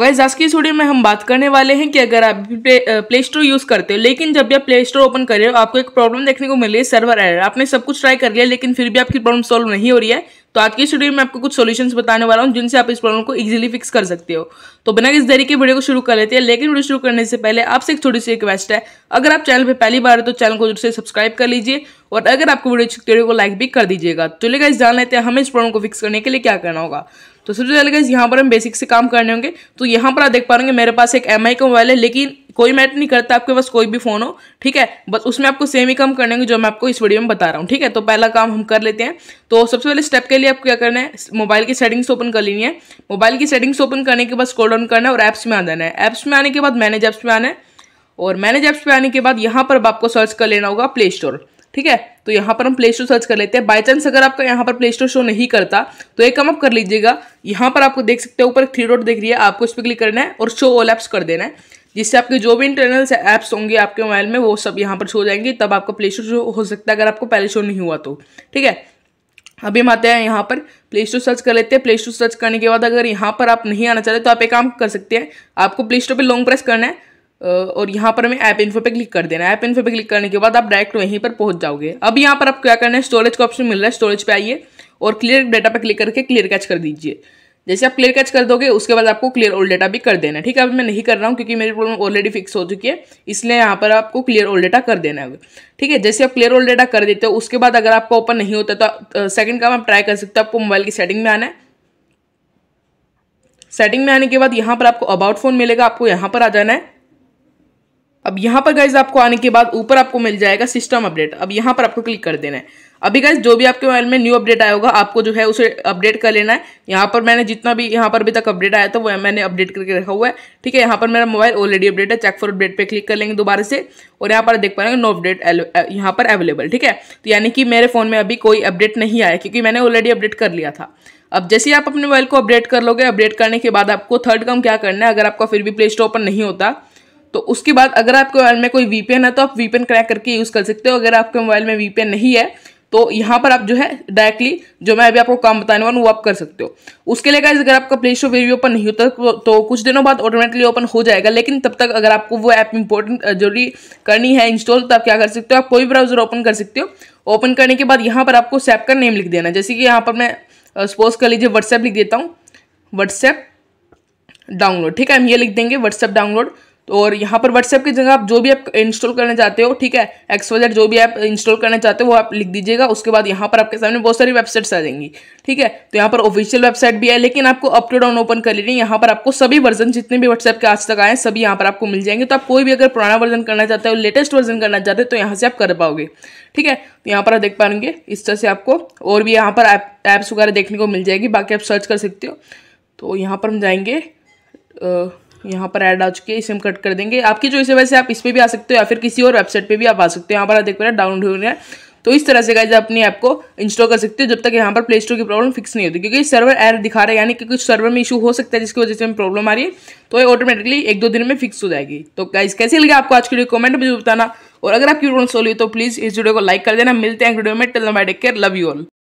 वैसे आज की स्टूडियो में हम बात करने वाले हैं कि अगर आप प्ले, प्ले स्टोर यूज़ करते हो लेकिन जब भी आप प्ले स्टोर ओपन कर रहे हो आपको एक प्रॉब्लम देखने को मिल रही है सर्वर एरर आपने सब कुछ ट्राई कर लिया लेकिन फिर भी आपकी प्रॉब्लम सॉल्व नहीं हो रही है तो आज की स्टूडियो में आपको कुछ सोल्यूशन बताने वाला हूँ जिनसे आप इस प्रॉब्लम को इजिली फिक्स कर सकते हो तो बिना इस तरीके की वीडियो को शुरू कर लेते हैं लेकिन वीडियो शुरू करने से पहले आपसे एक छोटी सी रिक्वेस्ट है अगर आप चैनल पर पहली बार है तो चैनल को जरूर से सब्सक्राइब कर लीजिए और अगर आपको वीडियो अच्छी वीडियो तो को लाइक भी कर दीजिएगा तो लेगा इस जान लेते हैं हमें इस प्रॉब्लम को फिक्स करने के लिए क्या करना होगा तो सबसे पहले गाइज यहाँ पर हम बेसिक से काम करने होंगे तो यहाँ पर आप देख पा रहे मेरे पास एक एम का मोबाइल है लेकिन कोई मैटर नहीं करता आपके पास कोई भी फोन हो ठीक है बस उसमें आपको सेम ही काम करने होंगे जो मैं आपको इस वीडियो में बता रहा हूँ ठीक है तो पहला काम हम कर लेते हैं तो सबसे पहले स्टेप के लिए आपको क्या करना है मोबाइल की सेटिंग्स ओपन कर लेनी है मोबाइल की सेटिंग्स ओपन करने के बाद स्कोल डाउन करना है और ऐप्स में आ जाना है ऐप्स में आने के बाद मैनेज ऐप्स में आना है और मैनेज ऐप्स पे आने के बाद यहाँ पर आपको सर्च कर लेना होगा प्ले स्टोर ठीक है तो यहाँ पर हम प्ले स्टोर सर्च कर लेते हैं बाई चांस अगर आपका यहाँ पर प्ले स्टोर शो नहीं करता तो एक कम आप कर लीजिएगा यहाँ पर आपको देख सकते हो ऊपर थ्री डॉट देख रही है आपको इस पर क्लिक करना है और शो ऑल एप्स कर देना है जिससे आपके जो भी इंटरनल एप्स होंगे आपके मोबाइल में वो सब यहाँ पर शो जाएंगे तब आपका प्ले स्टोर शो हो सकता है अगर आपको पहले शो नहीं हुआ तो ठीक है अभी हम आते हैं यहाँ पर प्ले स्टोर सर्च कर लेते हैं प्ले स्टोर सर्च करने के बाद अगर यहाँ पर आप नहीं आना चाहते तो आप एक काम कर सकते हैं आपको प्ले स्टोर पर लॉन्ग प्रेस करना है और यहाँ पर हमें ऐप इन्फो पे क्लिक कर देना ऐप इन्फो पे क्लिक करने के बाद आप डायरेक्ट वहीं पर पहुँच जाओगे अब यहाँ पर आप क्या करना है स्टोरेज का ऑप्शन मिल रहा है स्टोरेज पे आइए और क्लियर डाटा पे क्लिक करके क्लियर कैच कर दीजिए जैसे आप क्लियर कैच कर दोगे उसके बाद आपको क्लियर ओल्ड डाटा भी कर देना है ठीक है अभी मैं नहीं कर रहा हूँ क्योंकि मेरी प्रॉब्लम ऑलरेडी फिक्स हो चुकी है इसलिए यहाँ पर आपको क्लियर ओल्ड डाटा कर देना है ठीक है जैसे आप क्लियर ओल्ड डाटा कर देते हो उसके बाद अगर आपका ओपन नहीं होता तो सेकंड काम आप ट्राई कर सकते हो आपको मोबाइल की सेटिंग में आना है सेटिंग में आने के बाद यहाँ पर आपको अबाउट फोन मिलेगा आपको यहाँ पर आ जाना है अब यहाँ पर गाइज आपको आने के बाद ऊपर आपको मिल जाएगा सिस्टम अपडेट अब यहाँ पर आपको क्लिक कर देना है अभी गाइज जो भी आपके मोबाइल में न्यू अपडेट आया होगा आपको जो है उसे अपडेट कर लेना है यहाँ पर मैंने जितना भी यहाँ पर अभी तक अपडेट आया था वो मैंने अपडेट करके रखा हुआ है ठीक है यहाँ पर मेरा मोबाइल ऑलरेडी अपडेट है चेक फॉर अपडेट पे क्लिक कर लेंगे दोबारा से और यहाँ पर देख पाएंगे नो अपडेट यहाँ पर अवेलेबल ठीक है तो यानी कि मेरे फ़ोन में अभी कोई अपडेट नहीं आया क्योंकि मैंने ऑलरेडी अपडेट कर लिया था अब जैसे ही आप अपने मोबाइल को अपडेट कर लोगे अपडेट करने के बाद आपको थर्ड काम क्या करना है अगर आपका फिर भी प्ले स्टोर ओपन नहीं होता तो उसके बाद अगर आपके मोबाइल में कोई वीपेन है तो आप वीपेन क्रैक करके यूज़ कर सकते हो अगर आपके मोबाइल में वीपेन नहीं है तो यहाँ पर आप जो है डायरेक्टली जो मैं अभी आपको काम बताने वाला हूँ वो आप कर सकते हो उसके लिए गाइज अगर आपका प्ले स्टोर वीवी ओपन नहीं होता तो, तो कुछ दिनों बाद ऑटोमेटिकली ओपन हो जाएगा लेकिन तब तक अगर आपको वो ऐप इंपॉर्टेंट जरूरी करनी है इंस्टॉल तो आप क्या कर सकते हो आप कोई ब्राउजर ओपन कर सकते हो ओपन करने के बाद यहाँ पर आपको सैप का नेम लिख देना जैसे कि यहाँ पर मैं सपोज कर लीजिए व्हाट्सएप लिख देता हूँ व्हाट्सएप डाउनलोड ठीक है हम ये लिख देंगे व्हाट्सएप डाउनलोड तो और यहाँ पर व्हाट्सएप की जगह आप जो भी आप इंस्टॉल करना चाहते हो ठीक है एक्स वजर जो भी आप इंस्टॉल करना चाहते हो वो आप लिख दीजिएगा उसके बाद यहाँ पर आपके सामने बहुत सारी वेबसाइट्स आ जाएंगी ठीक है तो यहाँ पर ऑफिशियल वेबसाइट भी है लेकिन आपको अप टू डाउन ओपन कर लेनी है यहाँ पर आपको सभी वर्जन जितने भी व्हाट्सएप के आज तक आए सभी यहाँ पर आपको मिल जाएंगे तो आप कोई भी अगर पुराना वर्जन करना चाहते हो लेटेस्ट वर्जन करना चाहते हो तो यहाँ से आप कर पाओगे ठीक है तो यहाँ पर आप देख पाएंगे इस तरह से आपको और भी यहाँ पर ऐप्स वगैरह देखने को मिल जाएगी बाकी आप सर्च कर सकते हो तो यहाँ पर हम जाएंगे यहाँ पर ऐड आ चुके हैं इसे हम कट कर देंगे आपकी इस वजह वैसे आप इस पर भी आ सकते हो या फिर किसी और वेबसाइट पर भी आप आ सकते हो यहाँ पर आप देख पा रहे हैं डाउनलोड हो रहा है तो इस तरह से गाइज आप अपनी ऐप को इंस्टॉल कर सकते हो जब तक यहाँ पर प्ले स्टोर की प्रॉब्लम फिक्स नहीं होती क्योंकि सर्वर एयर दिखा रहा है यानी कि कुछ सर्वर में इशू हो सकता है जिसकी वजह से हमें प्रॉब्लम आ रही है तो ये ऑटोमेटिकली एक दो दिन में फिक्स हो जाएगी तो गाइज कैसे लगे आपको आज की वीडियो कमेंट में बताना और अगर आपकी वीडियो सोल हुई तो प्लीज़ इस वीडियो को लाइक कर देना मिलते हैं वीडियो में tell bye care love you all